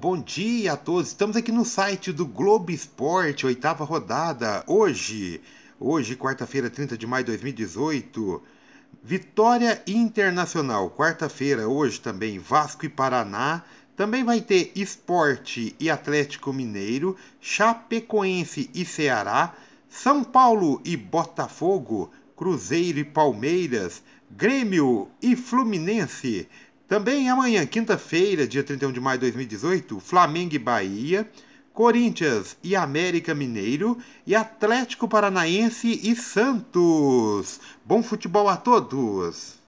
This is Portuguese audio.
Bom dia a todos. Estamos aqui no site do Globo Esporte, oitava rodada. Hoje, hoje, quarta-feira, 30 de maio de 2018, Vitória Internacional. Quarta-feira, hoje também Vasco e Paraná. Também vai ter Esporte e Atlético Mineiro, Chapecoense e Ceará, São Paulo e Botafogo, Cruzeiro e Palmeiras, Grêmio e Fluminense, também amanhã, quinta-feira, dia 31 de maio de 2018, Flamengo e Bahia, Corinthians e América Mineiro e Atlético Paranaense e Santos. Bom futebol a todos!